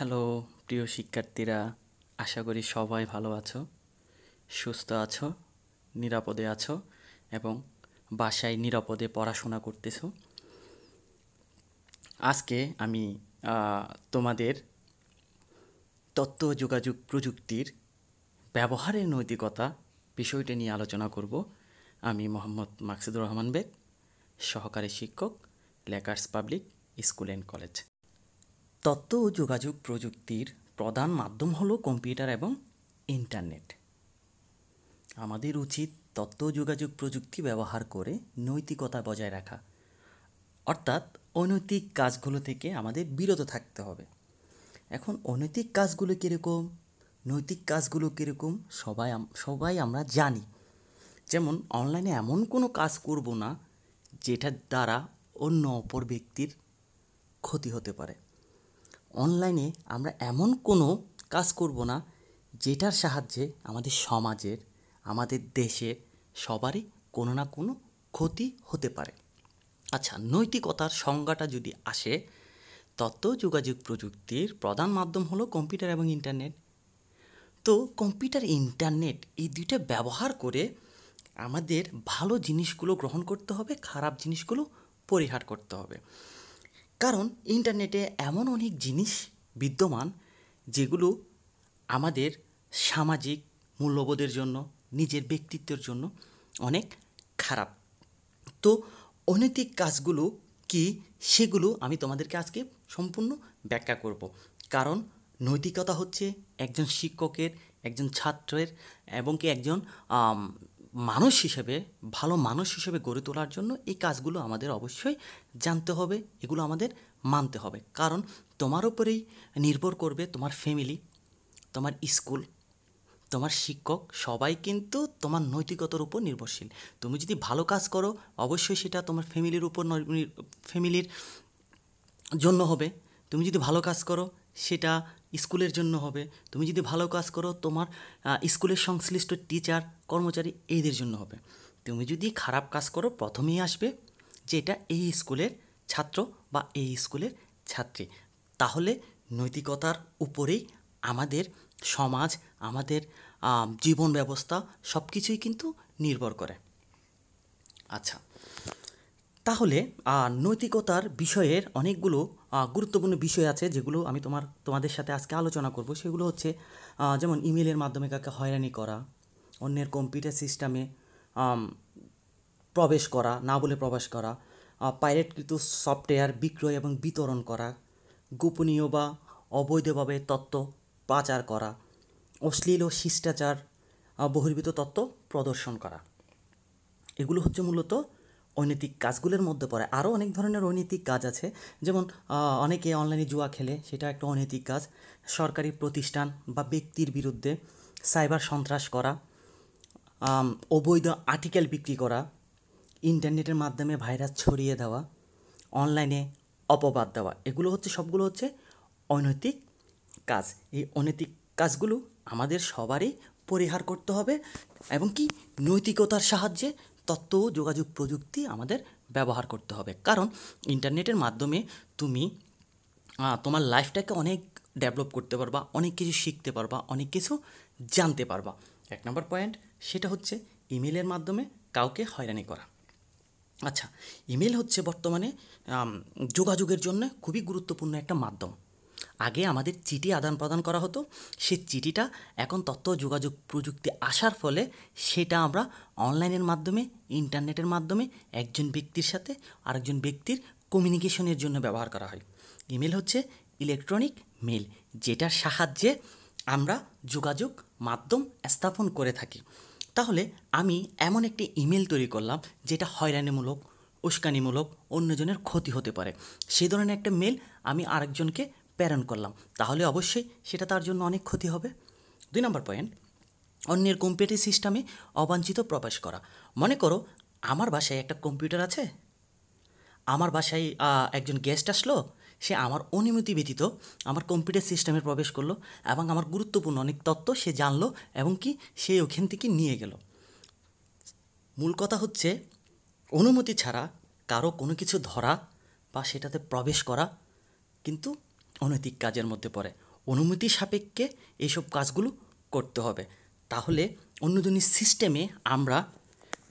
hello প্রিয় শিক্ষার্থীরা আশা করি সবাই ভালো আছো সুস্থ আছো নিরাপদে আছো এবং বাসায় নিরাপদে পড়াশোনা করতেছো আজকে আমি তোমাদের তথ্য যোগাযোগ প্রযুক্তির ব্যবহারের নৈতিকতা বিষয়টি নিয়ে আলোচনা করব আমি মোহাম্মদ মাকসুদুর রহমান বেগ সহকারী শিক্ষক Lakers public school and college তথ্য ও যোগাযোগ প্রযুক্তির প্রধান মাধ্যম হলো কম্পিউটার এবং ইন্টারনেট আমাদের উচিত তথ্য যোগাযোগ প্রযুক্তি ব্যবহার করে নৈতিকতা বজায় রাখা অর্থাৎ অনৈতিক কাজগুলো থেকে আমাদের বিরত থাকতে হবে এখন অনৈতিক কাজগুলো কীরকম নৈতিক কাজগুলো কীরকম সবাই সবাই আমরা জানি যেমন অনলাইনে এমন কোনো কাজ করব না যেটার দ্বারা অন্য অপর ব্যক্তির ক্ষতি হতে পারে অনলাইনে আমরা এমন কোনো কাজ করব না যেটার সাহায্যে আমাদের সমাজের আমাদের দেশের সবারই কোনো না কোনো ক্ষতি হতে পারে আচ্ছা নৈতিকতার সংজ্ঞাটা যদি আসে তত যোগাযোগ প্রযুক্তির প্রধান মাধ্যম হলো কম্পিউটার এবং ইন্টারনেট তো কম্পিউটার ইন্টারনেট এই দুইটা ব্যবহার করে আমাদের ভালো জিনিসগুলো গ্রহণ করতে হবে খারাপ জিনিসগুলো পরিহার করতে হবে কারণ ইন্টারনেটে এমন অনেক জিনিস বিদ্যমান যেগুলো আমাদের সামাজিক মূল্যবোধের জন্য নিজের ব্যক্তিত্বের জন্য অনেক খারাপ তো অনৈতিক কাজগুলো কি সেগুলো আমি তোমাদেরকে আজকে সম্পূর্ণ ব্যাখ্যা করব কারণ নৈতিকতা হচ্ছে একজন শিক্ষকের একজন ছাত্রের এবং কি একজন মানুষ হিসেবে ভালো মানুষ হিসেবে গড়ে তোলার জন্য এই কাজগুলো আমাদের অবশ্যই জানতে হবে এগুলো আমাদের মানতে হবে কারণ তোমার উপরেই নির্ভর করবে তোমার ফ্যামিলি তোমার স্কুল তোমার শিক্ষক সবাই কিন্তু তোমার নৈতিকতার উপর নির্ভরশীল তুমি যদি ভালো কাজ করো অবশ্যই সেটা তোমার ফ্যামিলির উপর ফ্যামিলির জন্য হবে তুমি যদি ভালো কাজ করো সেটা স্কুলের জন্য হবে তুমি যদি ভালো কাজ করো তোমার স্কুলের সংশ্লিষ্ট টিচার কর্মচারী এদের জন্য হবে তুমি যদি খারাপ কাজ করো প্রথমেই আসবে যে এটা এই স্কুলের ছাত্র বা এই স্কুলের ছাত্রী তাহলে নৈতিকতার উপরেই আমাদের সমাজ আমাদের জীবন ব্যবস্থা সব কিছুই কিন্তু নির্ভর করে আচ্ছা তাহলে নৈতিকতার বিষয়ের অনেকগুলো গুরুত্বপূর্ণ বিষয় আছে যেগুলো আমি তোমার তোমাদের সাথে আজকে আলোচনা করব সেগুলো হচ্ছে যেমন ইমেলের মাধ্যমে কাকে হয়রানি করা অন্যের কম্পিউটার সিস্টেমে প্রবেশ করা না বলে প্রবেশ করা পাইরেটকৃত সফটওয়্যার বিক্রয় এবং বিতরণ করা গোপনীয় বা অবৈধভাবে তত্ত্ব পাচার করা অশ্লীল ও শিষ্টাচার বহির্ভূত তত্ত্ব প্রদর্শন করা এগুলো হচ্ছে মূলত অনৈতিক কাজগুলোর মধ্যে পড়ে আরও অনেক ধরনের অনৈতিক কাজ আছে যেমন অনেকে অনলাইনে জুয়া খেলে সেটা একটা অনৈতিক কাজ সরকারি প্রতিষ্ঠান বা ব্যক্তির বিরুদ্ধে সাইবার সন্ত্রাস করা অবৈধ আর্টিকেল বিক্রি করা ইন্টারনেটের মাধ্যমে ভাইরাস ছড়িয়ে দেওয়া অনলাইনে অপবাদ দেওয়া এগুলো হচ্ছে সবগুলো হচ্ছে অনৈতিক কাজ এই অনৈতিক কাজগুলো আমাদের সবারই পরিহার করতে হবে এবং কি নৈতিকতার সাহায্যে তথ্য যোগাযোগ প্রযুক্তি আমাদের ব্যবহার করতে হবে কারণ ইন্টারনেটের মাধ্যমে তুমি তোমার লাইফটাকে অনেক ডেভেলপ করতে পারবা অনেক কিছু শিখতে পারবা অনেক কিছু জানতে পারবা এক নম্বর পয়েন্ট সেটা হচ্ছে ইমেলের মাধ্যমে কাউকে হয়রানি করা আচ্ছা ইমেল হচ্ছে বর্তমানে যোগাযোগের জন্য খুবই গুরুত্বপূর্ণ একটা মাধ্যম আগে আমাদের চিঠি আদান প্রদান করা হতো সে চিঠিটা এখন তথ্য যোগাযোগ প্রযুক্তি আসার ফলে সেটা আমরা অনলাইনের মাধ্যমে ইন্টারনেটের মাধ্যমে একজন ব্যক্তির সাথে আরেকজন ব্যক্তির কমিউনিকেশনের জন্য ব্যবহার করা হয় ইমেল হচ্ছে ইলেকট্রনিক মেল যেটার সাহায্যে আমরা যোগাযোগ মাধ্যম স্থাপন করে থাকি তাহলে আমি এমন একটি ইমেল তৈরি করলাম যেটা হয়রানিমূলক উস্কানিমূলক অন্যজনের ক্ষতি হতে পারে সেই ধরনের একটা মেল আমি আরেকজনকে প্রেরণ করলাম তাহলে অবশ্যই সেটা তার জন্য অনেক ক্ষতি হবে দুই নম্বর পয়েন্ট অন্যের কম্পিউটার সিস্টেমে অবাঞ্ছিত প্রবেশ করা মনে করো আমার বাসায় একটা কম্পিউটার আছে আমার বাসায় একজন গেস্ট আসলো সে আমার অনুমতি ব্যতীত আমার কম্পিউটার সিস্টেমে প্রবেশ করলো এবং আমার গুরুত্বপূর্ণ অনেক তত্ত্ব সে জানলো এবং কি সে ওখান থেকে নিয়ে গেল মূল কথা হচ্ছে অনুমতি ছাড়া কারো কোনো কিছু ধরা বা সেটাতে প্রবেশ করা কিন্তু অনৈতিক কাজের মধ্যে পড়ে অনুমতি সাপেক্ষে এইসব কাজগুলো করতে হবে তাহলে অন্যজনের সিস্টেমে আমরা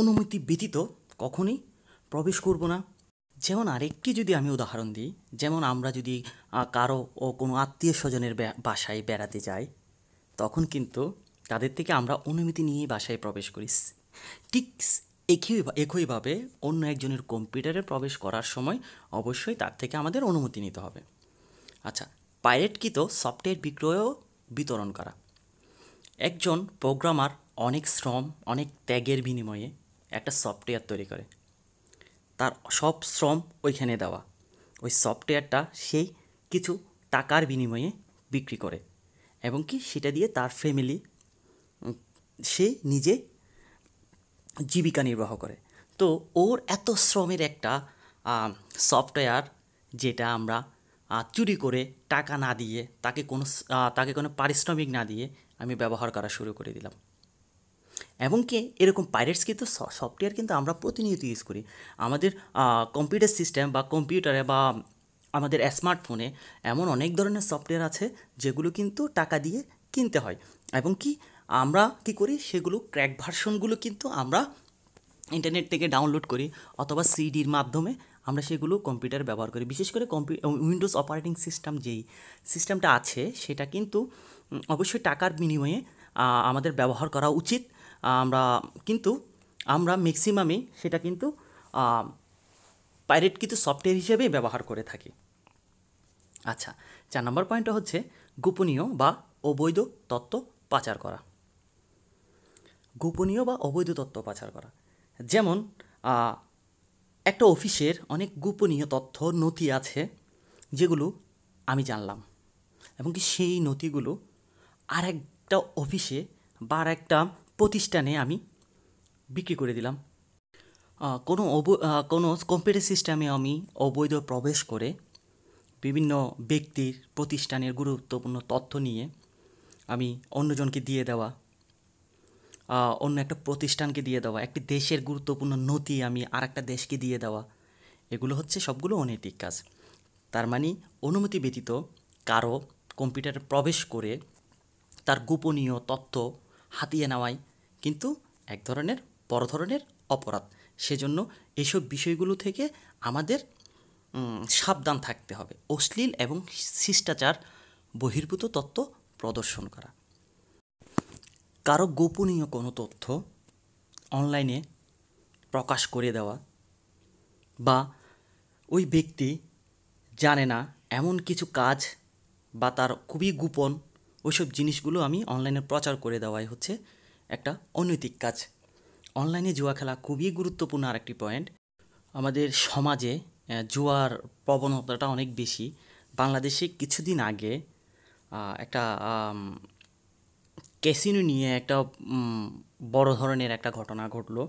অনুমতি ব্যতীত কখনই প্রবেশ করব না যেমন আরেকটি যদি আমি উদাহরণ দিই যেমন আমরা যদি কারো ও কোনো আত্মীয় স্বজনের বাসায় বেড়াতে যাই তখন কিন্তু তাদের থেকে আমরা অনুমতি নিয়ে বাসায় প্রবেশ করি ঠিক একই একইভাবে অন্য একজনের কম্পিউটারে প্রবেশ করার সময় অবশ্যই তার থেকে আমাদের অনুমতি নিতে হবে আচ্ছা পাইরেটকৃত সফটওয়্যার বিক্রয় বিতরণ করা একজন প্রোগ্রামার অনেক শ্রম অনেক ত্যাগের বিনিময়ে একটা সফটওয়্যার তৈরি করে তার সব শ্রম ওইখানে দেওয়া ওই সফটওয়্যারটা সেই কিছু টাকার বিনিময়ে বিক্রি করে এবং কি সেটা দিয়ে তার ফ্যামিলি সে নিজে জীবিকা নির্বাহ করে তো ওর এত শ্রমের একটা সফটওয়্যার যেটা আমরা চুরি করে টাকা না দিয়ে তাকে কোনো তাকে কোনো পারিশ্রমিক না দিয়ে আমি ব্যবহার করা শুরু করে দিলাম এবং কি এরকম পাইরেটস কিন্তু সফটওয়্যার কিন্তু আমরা প্রতিনিয়ত ইউজ করি আমাদের কম্পিউটার সিস্টেম বা কম্পিউটারে বা আমাদের স্মার্টফোনে এমন অনেক ধরনের সফটওয়্যার আছে যেগুলো কিন্তু টাকা দিয়ে কিনতে হয় এবং কি আমরা কি করি সেগুলো ক্র্যাক ভার্সনগুলো কিন্তু আমরা ইন্টারনেট থেকে ডাউনলোড করি অথবা সিডির মাধ্যমে আমরা সেগুলো কম্পিউটার ব্যবহার করি বিশেষ করে কম্পিউ উইন্ডোজ অপারেটিং সিস্টেম যেই সিস্টেমটা আছে সেটা কিন্তু অবশ্যই টাকার বিনিময়ে আমাদের ব্যবহার করা উচিত আমরা কিন্তু আমরা ম্যাক্সিমামে সেটা কিন্তু পাইরেট কিন্তু সফটওয়্যার হিসেবে ব্যবহার করে থাকি আচ্ছা চার নম্বর পয়েন্টটা হচ্ছে গোপনীয় বা অবৈধ তত্ত্ব পাচার করা গোপনীয় বা অবৈধ তত্ত্ব পাচার করা যেমন একটা অফিসের অনেক গোপনীয় তথ্য নথি আছে যেগুলো আমি জানলাম এবং কি সেই নথিগুলো আর একটা অফিসে বা আর একটা প্রতিষ্ঠানে আমি বিক্রি করে দিলাম কোনো অব কোনো কম্পিউটার সিস্টেমে আমি অবৈধ প্রবেশ করে বিভিন্ন ব্যক্তির প্রতিষ্ঠানের গুরুত্বপূর্ণ তথ্য নিয়ে আমি অন্যজনকে দিয়ে দেওয়া অন্য একটা প্রতিষ্ঠানকে দিয়ে দেওয়া একটি দেশের গুরুত্বপূর্ণ নথি আমি আর একটা দেশকে দিয়ে দেওয়া এগুলো হচ্ছে সবগুলো অনৈতিক কাজ তার মানে অনুমতি ব্যতীত কারো কম্পিউটারে প্রবেশ করে তার গোপনীয় তথ্য হাতিয়ে নেওয়াই কিন্তু এক ধরনের বড় ধরনের অপরাধ সেজন্য এসব বিষয়গুলো থেকে আমাদের সাবধান থাকতে হবে অশ্লীল এবং শিষ্টাচার বহির্ভূত তত্ত্ব প্রদর্শন করা কারো গোপনীয় কোনো তথ্য অনলাইনে প্রকাশ করে দেওয়া বা ওই ব্যক্তি জানে না এমন কিছু কাজ বা তার খুবই গোপন ওইসব জিনিসগুলো আমি অনলাইনে প্রচার করে দেওয়াই হচ্ছে একটা অনৈতিক কাজ অনলাইনে জুয়া খেলা খুবই গুরুত্বপূর্ণ আরেকটি পয়েন্ট আমাদের সমাজে জুয়ার প্রবণতাটা অনেক বেশি বাংলাদেশে কিছুদিন আগে একটা ক্যাসিনো নিয়ে একটা বড় ধরনের একটা ঘটনা ঘটলো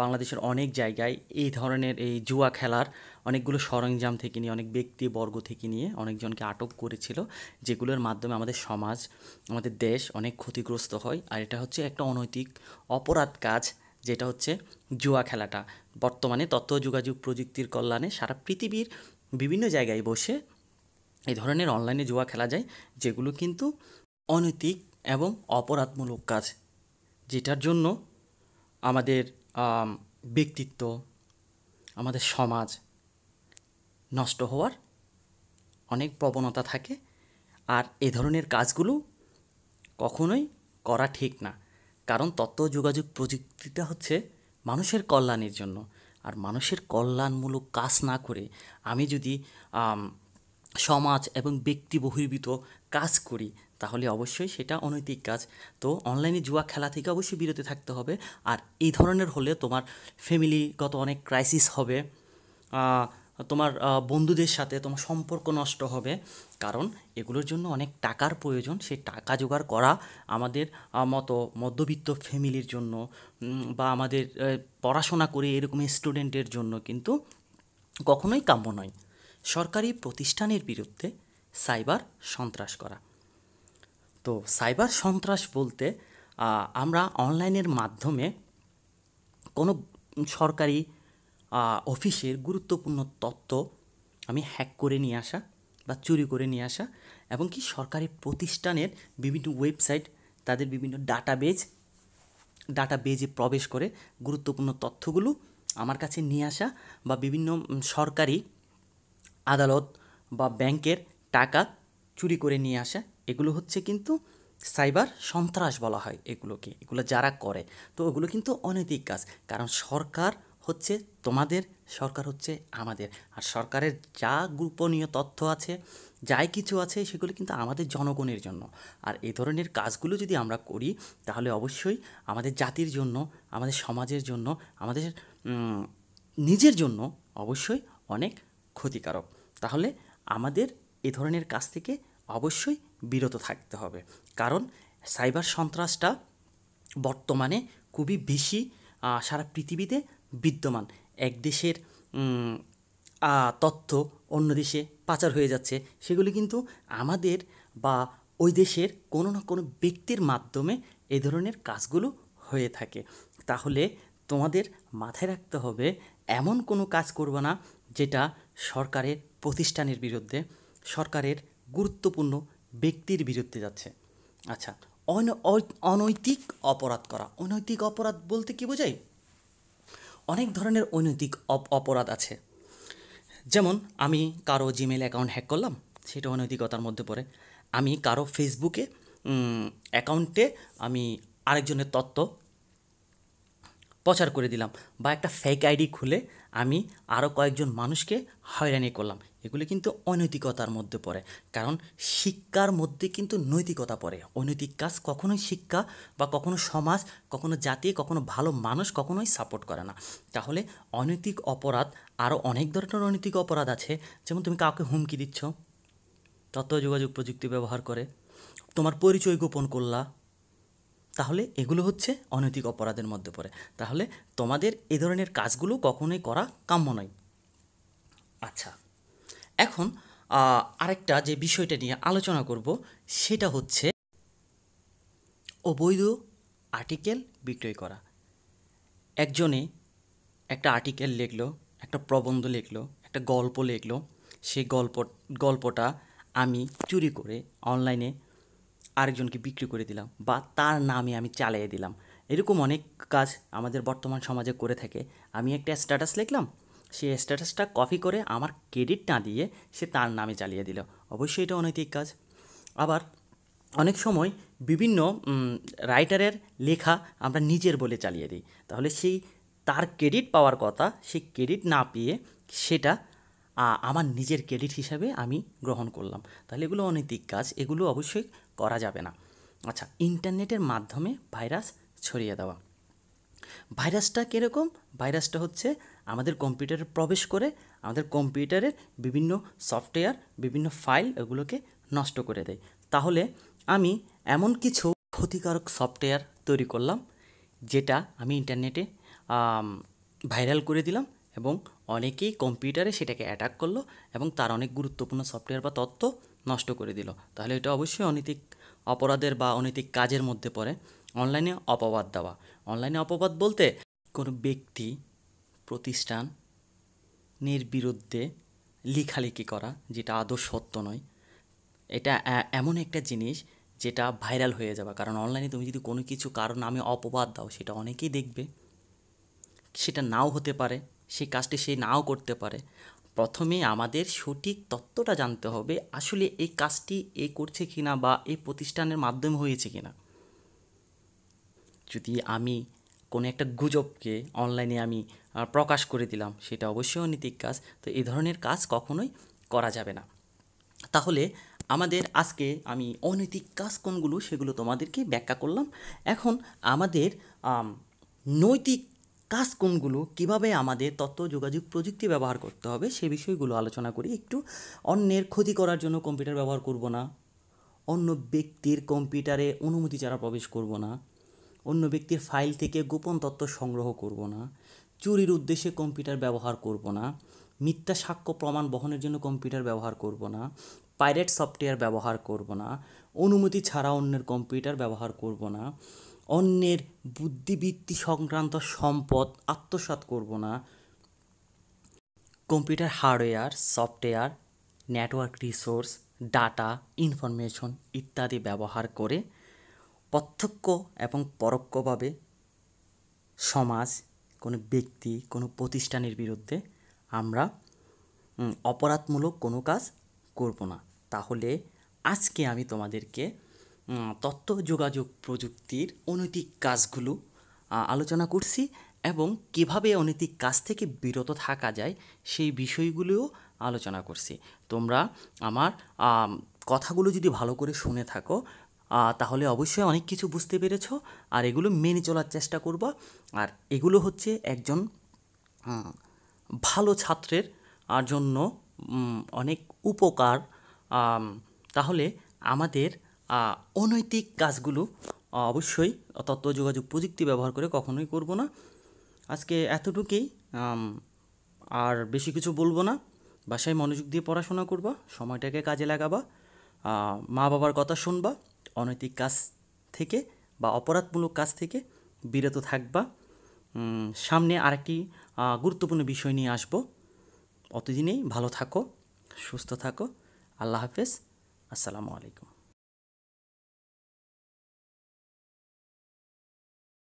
বাংলাদেশের অনেক জায়গায় এই ধরনের এই জুয়া খেলার অনেকগুলো সরঞ্জাম থেকে নিয়ে অনেক ব্যক্তিবর্গ থেকে নিয়ে অনেকজনকে আটক করেছিল যেগুলোর মাধ্যমে আমাদের সমাজ আমাদের দেশ অনেক ক্ষতিগ্রস্ত হয় আর এটা হচ্ছে একটা অনৈতিক অপরাধ কাজ যেটা হচ্ছে জুয়া খেলাটা বর্তমানে তথ্য যোগাযোগ প্রযুক্তির কল্যাণে সারা পৃথিবীর বিভিন্ন জায়গায় বসে এই ধরনের অনলাইনে জুয়া খেলা যায় যেগুলো কিন্তু অনৈতিক এবং অপরাধমূলক কাজ যেটার জন্য আমাদের ব্যক্তিত্ব আমাদের সমাজ নষ্ট হওয়ার অনেক প্রবণতা থাকে আর এ ধরনের কাজগুলো কখনোই করা ঠিক না কারণ তথ্য যোগাযোগ প্রযুক্তিটা হচ্ছে মানুষের কল্যাণের জন্য আর মানুষের কল্যাণমূলক কাজ না করে আমি যদি সমাজ এবং ব্যক্তি বহির্ভূত কাজ করি তাহলে অবশ্যই সেটা অনৈতিক কাজ তো অনলাইনে জুয়া খেলা থেকে অবশ্যই বিরত থাকতে হবে আর এই ধরনের হলে তোমার ফ্যামিলিগত অনেক ক্রাইসিস হবে তোমার বন্ধুদের সাথে তোমার সম্পর্ক নষ্ট হবে কারণ এগুলোর জন্য অনেক টাকার প্রয়োজন সেই টাকা জোগাড় করা আমাদের মতো মধ্যবিত্ত ফ্যামিলির জন্য বা আমাদের পড়াশোনা করে এরকম স্টুডেন্টের জন্য কিন্তু কখনোই কাম্য নয় সরকারি প্রতিষ্ঠানের বিরুদ্ধে সাইবার সন্ত্রাস করা তো সাইবার সন্ত্রাস বলতে আমরা অনলাইনের মাধ্যমে কোনো সরকারি অফিসের গুরুত্বপূর্ণ তথ্য আমি হ্যাক করে নিয়ে আসা বা চুরি করে নিয়ে আসা এবং কি সরকারি প্রতিষ্ঠানের বিভিন্ন ওয়েবসাইট তাদের বিভিন্ন ডাটাবেজ ডাটাবেজে প্রবেশ করে গুরুত্বপূর্ণ তথ্যগুলো আমার কাছে নিয়ে আসা বা বিভিন্ন সরকারি আদালত বা ব্যাংকের টাকা চুরি করে নিয়ে আসা এগুলো হচ্ছে কিন্তু সাইবার সন্ত্রাস বলা হয় এগুলোকে এগুলো যারা করে তো ওগুলো কিন্তু অনৈতিক কাজ কারণ সরকার হচ্ছে তোমাদের সরকার হচ্ছে আমাদের আর সরকারের যা গোপনীয় তথ্য আছে যাই কিছু আছে সেগুলো কিন্তু আমাদের জনগণের জন্য আর এই ধরনের কাজগুলো যদি আমরা করি তাহলে অবশ্যই আমাদের জাতির জন্য আমাদের সমাজের জন্য আমাদের নিজের জন্য অবশ্যই অনেক ক্ষতিকারক তাহলে আমাদের এ ধরনের কাজ থেকে অবশ্যই বিরত থাকতে হবে কারণ সাইবার সন্ত্রাসটা বর্তমানে খুবই বেশি সারা পৃথিবীতে বিদ্যমান এক দেশের তথ্য অন্য দেশে পাচার হয়ে যাচ্ছে সেগুলি কিন্তু আমাদের বা ওই দেশের কোনো না কোনো ব্যক্তির মাধ্যমে এ ধরনের কাজগুলো হয়ে থাকে তাহলে তোমাদের মাথায় রাখতে হবে এমন কোনো কাজ করবো না যেটা সরকারের প্রতিষ্ঠানের বিরুদ্ধে সরকারের গুরুত্বপূর্ণ ব্যক্তির বিরুদ্ধে যাচ্ছে আচ্ছা অনৈতিক অপরাধ করা অনৈতিক অপরাধ বলতে কি বোঝায় অনেক ধরনের অনৈতিক অপরাধ আছে যেমন আমি কারো জিমেল অ্যাকাউন্ট হ্যাক করলাম সেটা অনৈতিকতার মধ্যে পড়ে আমি কারো ফেসবুকে অ্যাকাউন্টে আমি আরেকজনের তত্ত্ব প্রচার করে দিলাম বা একটা ফেক আইডি খুলে আমি আরও কয়েকজন মানুষকে হয়রানি করলাম এগুলি কিন্তু অনৈতিকতার মধ্যে পড়ে কারণ শিক্ষার মধ্যে কিন্তু নৈতিকতা পড়ে অনৈতিক কাজ কখনোই শিক্ষা বা কখনো সমাজ কখনো জাতি কখনো ভালো মানুষ কখনোই সাপোর্ট করে না তাহলে অনৈতিক অপরাধ আরও অনেক ধরনের অনৈতিক অপরাধ আছে যেমন তুমি কাউকে হুমকি দিচ্ছ তত্ত্ব যোগাযোগ প্রযুক্তি ব্যবহার করে তোমার পরিচয় গোপন করলা তাহলে এগুলো হচ্ছে অনৈতিক অপরাধের মধ্যে পড়ে তাহলে তোমাদের এ ধরনের কাজগুলো কখনোই করা কাম্য নয় আচ্ছা এখন আরেকটা যে বিষয়টা নিয়ে আলোচনা করব সেটা হচ্ছে অবৈধ আর্টিকেল বিক্রয় করা একজনে একটা আর্টিকেল লিখলো একটা প্রবন্ধ লিখলো একটা গল্প লিখলো সেই গল্প গল্পটা আমি চুরি করে অনলাইনে আরেকজনকে বিক্রি করে দিলাম বা তার নামে আমি চালিয়ে দিলাম এরকম অনেক কাজ আমাদের বর্তমান সমাজে করে থাকে আমি একটা স্ট্যাটাস লিখলাম সে স্ট্যাটাসটা কপি করে আমার ক্রেডিট না দিয়ে সে তার নামে চালিয়ে দিল অবশ্যই এটা অনৈতিক কাজ আবার অনেক সময় বিভিন্ন রাইটারের লেখা আমরা নিজের বলে চালিয়ে দিই তাহলে সেই তার ক্রেডিট পাওয়ার কথা সেই ক্রেডিট না পেয়ে সেটা আমার নিজের ক্রেডিট হিসাবে আমি গ্রহণ করলাম তাহলে এগুলো অনৈতিক কাজ এগুলো অবশ্যই করা যাবে না আচ্ছা ইন্টারনেটের মাধ্যমে ভাইরাস ছড়িয়ে দেওয়া ভাইরাসটা কীরকম ভাইরাসটা হচ্ছে আমাদের কম্পিউটারে প্রবেশ করে আমাদের কম্পিউটারের বিভিন্ন সফটওয়্যার বিভিন্ন ফাইল এগুলোকে নষ্ট করে দেয় তাহলে আমি এমন কিছু ক্ষতিকারক সফটওয়্যার তৈরি করলাম যেটা আমি ইন্টারনেটে ভাইরাল করে দিলাম এবং অনেকেই কম্পিউটারে সেটাকে অ্যাটাক করলো এবং তার অনেক গুরুত্বপূর্ণ সফটওয়্যার বা তথ্য নষ্ট করে দিল তাহলে এটা অবশ্যই অনৈতিক অপরাধের বা অনৈতিক কাজের মধ্যে পড়ে অনলাইনে অপবাদ দেওয়া অনলাইনে অপবাদ বলতে কোনো ব্যক্তি প্রতিষ্ঠান নির বিরুদ্ধে লিখালেখি করা যেটা আদৌ সত্য নয় এটা এমন একটা জিনিস যেটা ভাইরাল হয়ে যাবে কারণ অনলাইনে তুমি যদি কোনো কিছু কারো নামে অপবাদ দাও সেটা অনেকেই দেখবে সেটা নাও হতে পারে সেই কাজটি সে নাও করতে পারে প্রথমে আমাদের সঠিক তত্ত্বটা জানতে হবে আসলে এই কাজটি এ করছে কিনা বা এই প্রতিষ্ঠানের মাধ্যমে হয়েছে কিনা যদি আমি কোনো একটা গুজবকে অনলাইনে আমি প্রকাশ করে দিলাম সেটা অবশ্যই অনৈতিক কাজ তো এই ধরনের কাজ কখনোই করা যাবে না তাহলে আমাদের আজকে আমি অনৈতিক কাজ কোনগুলো সেগুলো তোমাদেরকে ব্যাখ্যা করলাম এখন আমাদের নৈতিক কাজ কোনগুলো কিভাবে আমাদের তথ্য যোগাযোগ প্রযুক্তি ব্যবহার করতে হবে সে বিষয়গুলো আলোচনা করি একটু অন্যের ক্ষতি করার জন্য কম্পিউটার ব্যবহার করব না অন্য ব্যক্তির কম্পিউটারে অনুমতি ছাড়া প্রবেশ করব না অন্য ব্যক্তির ফাইল থেকে গোপন তথ্য সংগ্রহ করব না চুরির উদ্দেশ্যে কম্পিউটার ব্যবহার করব না মিথ্যা সাক্ষ্য প্রমাণ বহনের জন্য কম্পিউটার ব্যবহার করব না পাইরেট সফটওয়্যার ব্যবহার করব না অনুমতি ছাড়া অন্যের কম্পিউটার ব্যবহার করব না অন্যের বুদ্ধিবৃত্তি সংক্রান্ত সম্পদ আত্মসাত করব না computer hardware software network resource data information ইত্যাদি ব্যবহার করে প্রত্যক্ষ এবং পরোক্ষভাবে সমাজ কোনো ব্যক্তি কোনো প্রতিষ্ঠানের বিরুদ্ধে আমরা অপরাধমূলক কোনো কাজ করব না তাহলে আজকে আমি তোমাদেরকে তথ্য যোগাযোগ প্রযুক্তির অনৈতিক কাজগুলো আলোচনা করছি এবং কিভাবে অনৈতিক কাজ থেকে বিরত থাকা যায় সেই বিষয়গুলোও আলোচনা করছি তোমরা আমার কথাগুলো যদি ভালো করে শুনে থাকো তাহলে অবশ্যই অনেক কিছু বুঝতে পেরেছ আর এগুলো মেনে চলার চেষ্টা করবা আর এগুলো হচ্ছে একজন ভালো ছাত্রের জন্য অনেক উপকার তাহলে আমাদের অনৈতিক কাজগুলো অবশ্যই তথ্য যোগাযোগ প্রযুক্তি ব্যবহার করে কখনোই করব না আজকে এতটুকুই আর বেশি কিছু বলবো না বাসায় মনোযোগ দিয়ে পড়াশোনা করবা সময়টাকে কাজে লাগাবা মা বাবার কথা শুনবা অনৈতিক কাজ থেকে বা অপরাধমূলক কাজ থেকে বিরত থাকবা সামনে আরেকটি গুরুত্বপূর্ণ বিষয় নিয়ে আসবো অতদিনেই ভালো থাকো সুস্থ থাকো আল্লাহ হাফেজ আসসালামু আলাইকুম